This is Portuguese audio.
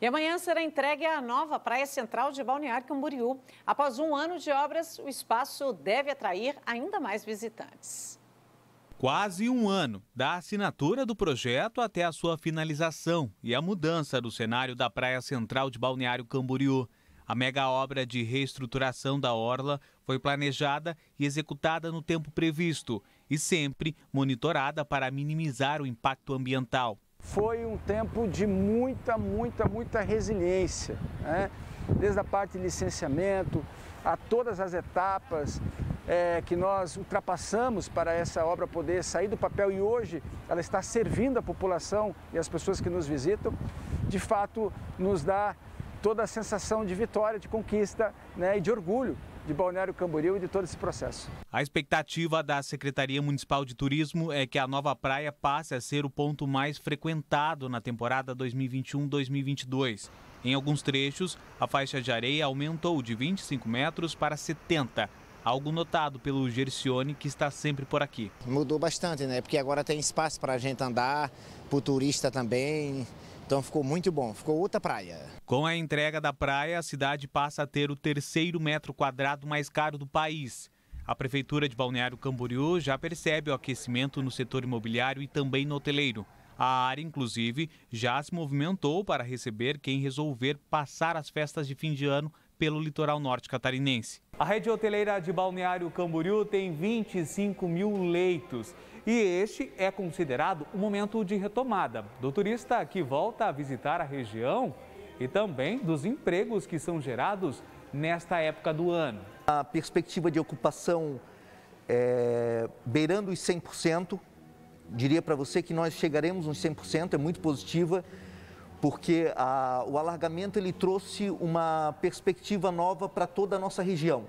E amanhã será entregue a nova Praia Central de Balneário Camboriú. Após um ano de obras, o espaço deve atrair ainda mais visitantes. Quase um ano da assinatura do projeto até a sua finalização e a mudança do cenário da Praia Central de Balneário Camboriú. A mega obra de reestruturação da Orla foi planejada e executada no tempo previsto e sempre monitorada para minimizar o impacto ambiental foi um tempo de muita, muita, muita resiliência, né? desde a parte de licenciamento a todas as etapas é, que nós ultrapassamos para essa obra poder sair do papel e hoje ela está servindo a população e as pessoas que nos visitam, de fato nos dá toda a sensação de vitória, de conquista né, e de orgulho de Balneário Camboriú e de todo esse processo. A expectativa da Secretaria Municipal de Turismo é que a nova praia passe a ser o ponto mais frequentado na temporada 2021-2022. Em alguns trechos, a faixa de areia aumentou de 25 metros para 70 algo notado pelo Gersione, que está sempre por aqui. Mudou bastante, né? Porque agora tem espaço para a gente andar, para o turista também. Então ficou muito bom, ficou outra praia. Com a entrega da praia, a cidade passa a ter o terceiro metro quadrado mais caro do país. A Prefeitura de Balneário Camboriú já percebe o aquecimento no setor imobiliário e também no hoteleiro. A área, inclusive, já se movimentou para receber quem resolver passar as festas de fim de ano pelo litoral norte catarinense. A rede hoteleira de Balneário Camboriú tem 25 mil leitos e este é considerado um momento de retomada do turista que volta a visitar a região e também dos empregos que são gerados nesta época do ano. A perspectiva de ocupação é, beirando os 100%, diria para você que nós chegaremos nos 100%, é muito positiva porque a, ah, o alargamento ele trouxe uma perspectiva nova para toda a nossa região.